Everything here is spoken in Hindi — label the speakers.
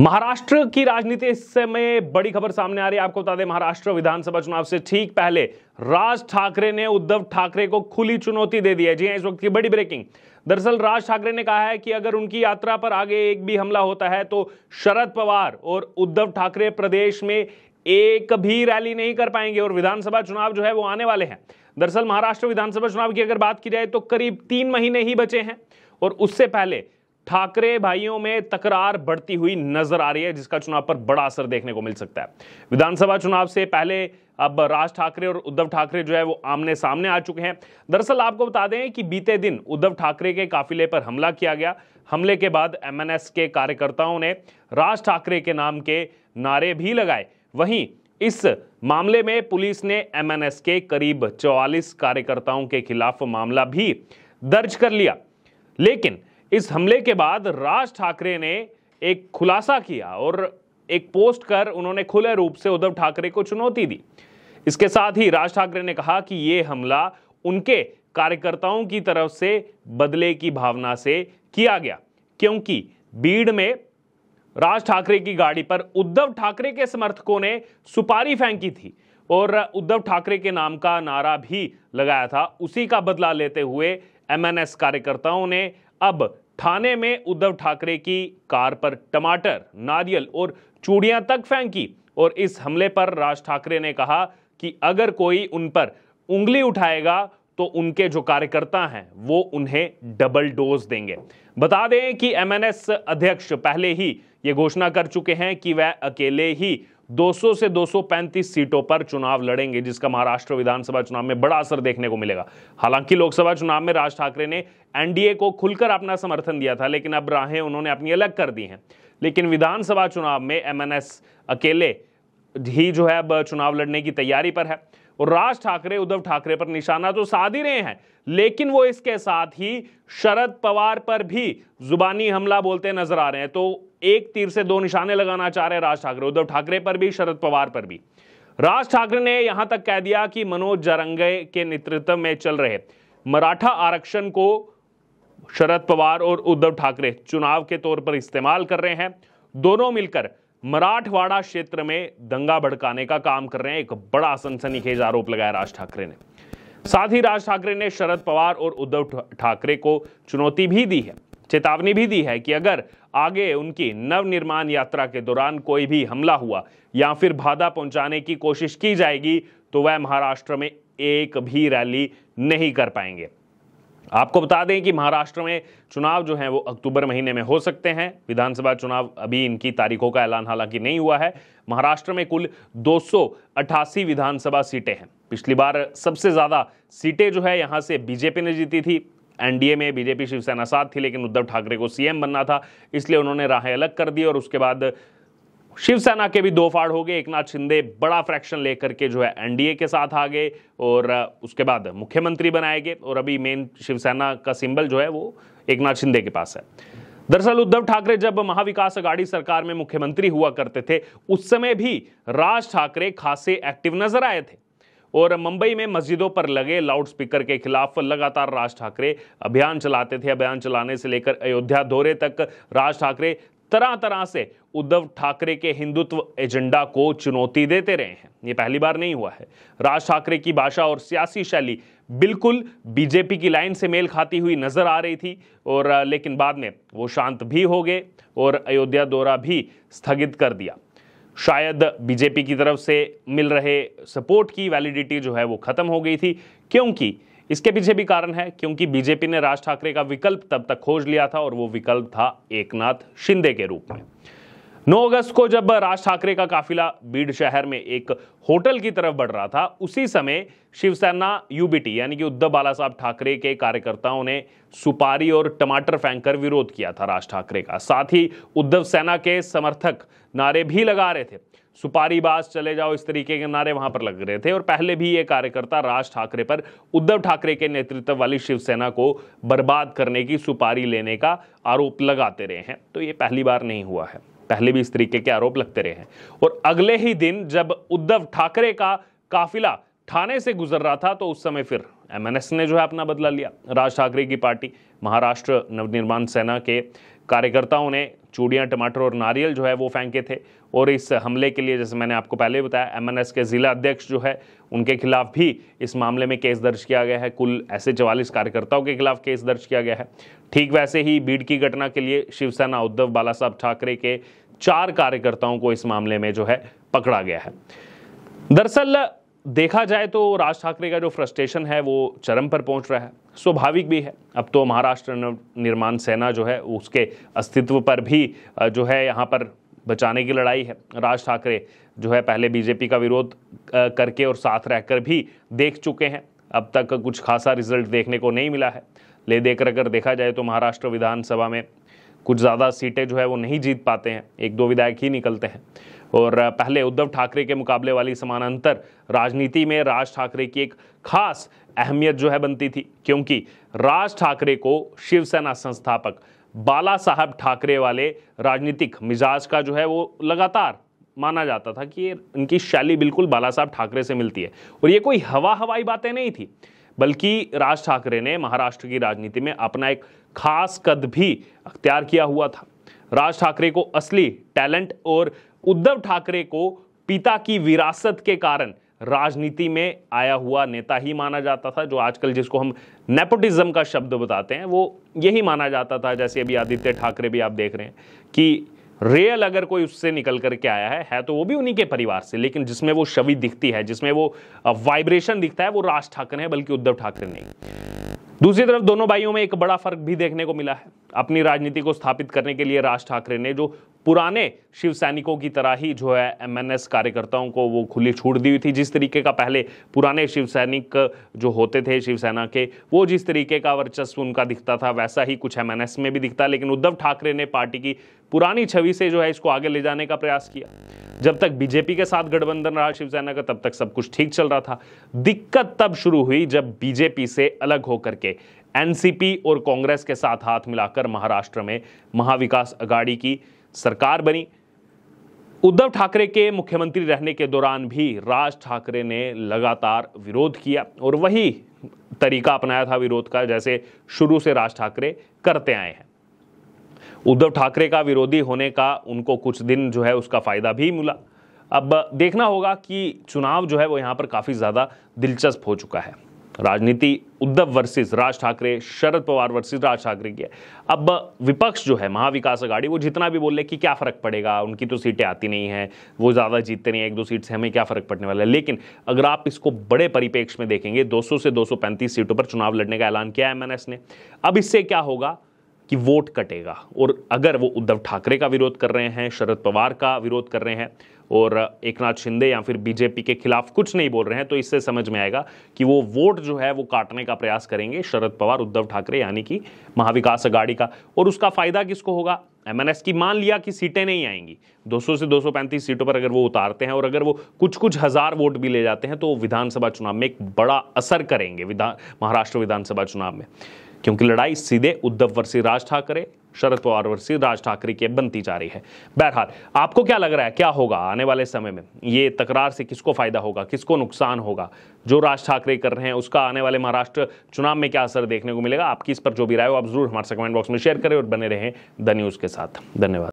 Speaker 1: महाराष्ट्र की राजनीति इस समय बड़ी खबर सामने आ रही है आपको बता दें महाराष्ट्र विधानसभा चुनाव से ठीक पहले राज ठाकरे ने उद्धव ठाकरे को खुली चुनौती दे दी है जी हाँ, इस वक्त की बड़ी ब्रेकिंग दरअसल राज ठाकरे ने कहा है कि अगर उनकी यात्रा पर आगे एक भी हमला होता है तो शरद पवार और उद्धव ठाकरे प्रदेश में एक भी रैली नहीं कर पाएंगे और विधानसभा चुनाव जो है वो आने वाले हैं दरअसल महाराष्ट्र विधानसभा चुनाव की अगर बात की जाए तो करीब तीन महीने ही बचे हैं और उससे पहले ठाकरे भाइयों में तकरार बढ़ती हुई नजर आ रही है जिसका चुनाव पर बड़ा असर देखने को मिल सकता है विधानसभा चुनाव से पहले अब राज ठाकरे और उद्धव ठाकरे जो है वो आमने सामने आ चुके हैं दरअसल आपको बता दें कि बीते दिन उद्धव ठाकरे के काफिले पर हमला किया गया हमले के बाद एमएनएस के कार्यकर्ताओं ने राज ठाकरे के नाम के नारे भी लगाए वहीं इस मामले में पुलिस ने एमएनएस के करीब 44 कार्यकर्ताओं के खिलाफ मामला भी दर्ज कर लिया लेकिन इस हमले के बाद राज ठाकरे ने एक खुलासा किया और एक पोस्ट कर उन्होंने खुले रूप से उद्धव ठाकरे को चुनौती दी इसके साथ ही राज ठाकरे ने कहा कि ये हमला उनके कार्यकर्ताओं की तरफ से बदले की भावना से किया गया क्योंकि बीड़ में राज ठाकरे की गाड़ी पर उद्धव ठाकरे के समर्थकों ने सुपारी फेंकी थी और उद्धव ठाकरे के नाम का नारा भी लगाया था उसी का बदला लेते हुए एमएनएस कार्यकर्ताओं ने अब थाने में उद्धव ठाकरे की कार पर टमाटर नारियल और चूड़ियां तक फेंकी और इस हमले पर राज ठाकरे ने कहा कि अगर कोई उन पर उंगली उठाएगा तो उनके जो कार्यकर्ता हैं वो उन्हें डबल डोज देंगे बता दें कि एमएनएस अध्यक्ष पहले ही ये घोषणा कर चुके हैं कि वह अकेले ही 200 से 235 सीटों पर चुनाव लड़ेंगे जिसका महाराष्ट्र विधानसभा चुनाव में बड़ा असर देखने को मिलेगा हालांकि लोकसभा चुनाव में राज ठाकरे ने एनडीए को खुलकर अपना समर्थन दिया था लेकिन अब राहें उन्होंने अपनी अलग कर दी हैं लेकिन विधानसभा चुनाव में एम अकेले ही जो है अब चुनाव लड़ने की तैयारी पर है और राज ठाकरे उद्धव ठाकरे पर निशाना तो साध ही रहे हैं लेकिन वो इसके साथ ही शरद पवार पर भी जुबानी हमला बोलते नजर आ रहे हैं तो एक तीर से दो निशाने लगाना चाह रहे राज ठाकरे उद्धव ठाकरे पर भी शरद पवार पर भी राज ठाकरे ने यहां तक कह दिया कि मनोज जरंगे के नेतृत्व में चल रहे मराठा आरक्षण को शरद पवार और उद्धव ठाकरे चुनाव के तौर पर इस्तेमाल कर रहे हैं दोनों मिलकर मराठवाड़ा क्षेत्र में दंगा भड़काने का काम कर रहे हैं एक बड़ा सनसनीखेज आरोप लगाया राज ठाकरे ने साथ ही राज ठाकरे ने शरद पवार और उद्धव ठाकरे को चुनौती भी दी है चेतावनी भी दी है कि अगर आगे उनकी नवनिर्माण यात्रा के दौरान कोई भी हमला हुआ या फिर बाधा पहुंचाने की कोशिश की जाएगी तो वह महाराष्ट्र में एक भी रैली नहीं कर पाएंगे आपको बता दें कि महाराष्ट्र में चुनाव जो है वो अक्टूबर महीने में हो सकते हैं विधानसभा चुनाव अभी इनकी तारीखों का ऐलान हालांकि नहीं हुआ है महाराष्ट्र में कुल दो विधानसभा सीटें हैं पिछली बार सबसे ज़्यादा सीटें जो है यहां से बीजेपी ने जीती थी एनडीए में बीजेपी शिवसेना साथ थी लेकिन उद्धव ठाकरे को सीएम बनना था इसलिए उन्होंने राहें अलग कर दी और उसके बाद शिवसेना के भी दो फाड़ हो गए एक नाथ शिंदे बड़ा फ्रैक्शन लेकर के जो है एनडीए के साथ आ गए और उसके बाद मुख्यमंत्री बनाए गए और अभी मेन शिवसेना का सिंबल जो है वो एक नाथ शिंदे के पास है दरअसल उद्धव ठाकरे जब महाविकास अघाड़ी सरकार में मुख्यमंत्री हुआ करते थे उस समय भी राज ठाकरे खासे एक्टिव नजर आए थे और मुंबई में मस्जिदों पर लगे लाउडस्पीकर के खिलाफ लगातार राज ठाकरे अभियान चलाते थे अभियान चलाने से लेकर अयोध्या दौरे तक राज ठाकरे तरह तरह से उद्धव ठाकरे के हिंदुत्व एजेंडा को चुनौती देते रहे हैं ये पहली बार नहीं हुआ है राज ठाकरे की भाषा और सियासी शैली बिल्कुल बीजेपी की लाइन से मेल खाती हुई नजर आ रही थी और लेकिन बाद में वो शांत भी हो गए और अयोध्या दौरा भी स्थगित कर दिया शायद बीजेपी की तरफ से मिल रहे सपोर्ट की वैलिडिटी जो है वो खत्म हो गई थी क्योंकि इसके पीछे भी कारण है क्योंकि बीजेपी ने राज ठाकरे का विकल्प तब तक खोज लिया था और वो विकल्प था एकनाथ शिंदे के रूप में 9 अगस्त को जब राज ठाकरे का काफिला बीड शहर में एक होटल की तरफ बढ़ रहा था उसी समय शिवसेना यूबीटी यानी कि उद्धव बाला साहब ठाकरे के कार्यकर्ताओं ने सुपारी और टमाटर फेंककर विरोध किया था राज ठाकरे का साथ ही उद्धव सेना के समर्थक नारे भी लगा रहे थे सुपारी बास चले जाओ इस तरीके के नारे वहां पर लग रहे थे और पहले भी ये कार्यकर्ता राज ठाकरे पर उद्धव ठाकरे के नेतृत्व वाली शिवसेना को बर्बाद करने की सुपारी लेने का आरोप लगाते रहे हैं तो ये पहली बार नहीं हुआ है पहले भी इस तरीके के आरोप लगते रहे हैं और अगले ही दिन जब उद्धव ठाकरे का काफिला थाने से गुजर रहा था तो उस समय फिर एमएनएस ने जो है अपना बदला लिया राज ठाकरे की पार्टी महाराष्ट्र नवनिर्माण सेना के कार्यकर्ताओं ने चूड़ियाँ टमाटर और नारियल जो है वो फेंके थे और इस हमले के लिए जैसे मैंने आपको पहले बताया एस के ज़िला अध्यक्ष जो है उनके खिलाफ भी इस मामले में केस दर्ज किया गया है कुल ऐसे चवालीस कार्यकर्ताओं के खिलाफ केस दर्ज किया गया है ठीक वैसे ही भीड़ की घटना के लिए शिवसेना उद्धव बाला साहब ठाकरे के चार कार्यकर्ताओं को इस मामले में जो है पकड़ा गया है दरअसल देखा जाए तो राज ठाकरे का जो फ्रस्ट्रेशन है वो चरम पर पहुंच रहा है स्वाभाविक भी है अब तो महाराष्ट्र निर्माण सेना जो है उसके अस्तित्व पर भी जो है यहाँ पर बचाने की लड़ाई है राज ठाकरे जो है पहले बीजेपी का विरोध करके और साथ रहकर भी देख चुके हैं अब तक कुछ खासा रिजल्ट देखने को नहीं मिला है ले देकर अगर देखा जाए तो महाराष्ट्र विधानसभा में कुछ ज़्यादा सीटें जो है वो नहीं जीत पाते हैं एक दो विधायक ही निकलते हैं और पहले उद्धव ठाकरे के मुकाबले वाली समानांतर राजनीति में राज ठाकरे की एक खास अहमियत जो है बनती थी क्योंकि राज ठाकरे को शिवसेना संस्थापक बाला साहब ठाकरे वाले राजनीतिक मिजाज का जो है वो लगातार माना जाता था कि ये इनकी शैली बिल्कुल बाला साहब ठाकरे से मिलती है और ये कोई हवा हवाई बातें नहीं थी बल्कि राज ठाकरे ने महाराष्ट्र की राजनीति में अपना एक खास कद भी अख्तियार किया हुआ था राज ठाकरे को असली टैलेंट और उद्धव ठाकरे को पिता की विरासत के कारण राजनीति में आया हुआ नेता ही माना जाता था जो आजकल जिसको हम नेपोटिज्म का शब्द बताते हैं वो यही माना जाता था जैसे अभी आदित्य ठाकरे भी आप देख रहे हैं कि रियल अगर कोई उससे निकल कर के आया है है तो वो भी उन्हीं के परिवार से लेकिन जिसमें वो छवि दिखती है जिसमें वो वाइब्रेशन दिखता है वो राज ठाकरे है बल्कि उद्धव ठाकरे नहीं दूसरी तरफ दोनों भाइयों में एक बड़ा फर्क भी देखने को मिला है अपनी राजनीति को स्थापित करने के लिए राज ठाकरे ने जो पुराने शिव सैनिकों की तरह ही जो है एमएनएस कार्यकर्ताओं को वो खुली छूट दी हुई थी जिस तरीके का पहले पुराने शिव सैनिक जो होते थे शिवसेना के वो जिस तरीके का वर्चस्व उनका दिखता था वैसा ही कुछ एमएनएस में भी दिखता लेकिन उद्धव ठाकरे ने पार्टी की पुरानी छवि से जो है इसको आगे ले जाने का प्रयास किया जब तक बीजेपी के साथ गठबंधन रहा शिवसेना का तब तक सब कुछ ठीक चल रहा था दिक्कत तब शुरू हुई जब बीजेपी से अलग होकर के एनसीपी और कांग्रेस के साथ हाथ मिलाकर महाराष्ट्र में महाविकास अगाड़ी की सरकार बनी उद्धव ठाकरे के मुख्यमंत्री रहने के दौरान भी राज ठाकरे ने लगातार विरोध किया और वही तरीका अपनाया था विरोध का जैसे शुरू से राज ठाकरे करते आए हैं उद्धव ठाकरे का विरोधी होने का उनको कुछ दिन जो है उसका फायदा भी मिला अब देखना होगा कि चुनाव जो है वो यहाँ पर काफ़ी ज़्यादा दिलचस्प हो चुका है राजनीति उद्धव वर्सेस राज ठाकरे शरद पवार वर्सेस राज ठाकरे की है अब विपक्ष जो है महाविकास आघाड़ी वो जितना भी बोल कि क्या फ़र्क पड़ेगा उनकी तो सीटें आती नहीं हैं वो ज़्यादा जीतते नहीं एक दो सीट से हमें क्या फ़र्क पड़ने वाला है लेकिन अगर आप इसको बड़े परिपेक्ष में देखेंगे 200 से 235 सीटों पर चुनाव लड़ने का ऐलान किया है एम ने अब इससे क्या होगा कि वोट कटेगा और अगर वो उद्धव ठाकरे का विरोध कर रहे हैं शरद पवार का विरोध कर रहे हैं और एक नाथ शिंदे या फिर बीजेपी के खिलाफ कुछ नहीं बोल रहे हैं तो इससे समझ में आएगा कि वो वोट जो है वो काटने का प्रयास करेंगे शरद पवार उद्धव ठाकरे यानी कि महाविकास अगाड़ी का और उसका फायदा किसको होगा एमएनएस की मान लिया कि सीटें नहीं आएंगी 200 से 235 सीटों पर अगर वो उतारते हैं और अगर वो कुछ कुछ हज़ार वोट भी ले जाते हैं तो विधानसभा चुनाव में एक बड़ा असर करेंगे विधान महाराष्ट्र विधानसभा चुनाव में क्योंकि लड़ाई सीधे उद्धव वर्षी राज ठाकरे शरद पवार वर्षी राज ठाकरे के बनती जा रही है बहरहाल आपको क्या लग रहा है क्या होगा आने वाले समय में ये तकरार से किसको फायदा होगा किसको नुकसान होगा जो राज ठाकरे कर रहे हैं उसका आने वाले महाराष्ट्र चुनाव में क्या असर देखने को मिलेगा आपकी इस पर जो भी राय हो आप जरूर हमारे कमेंट बॉक्स में शेयर करें और बने रहें द न्यूज़ के साथ धन्यवाद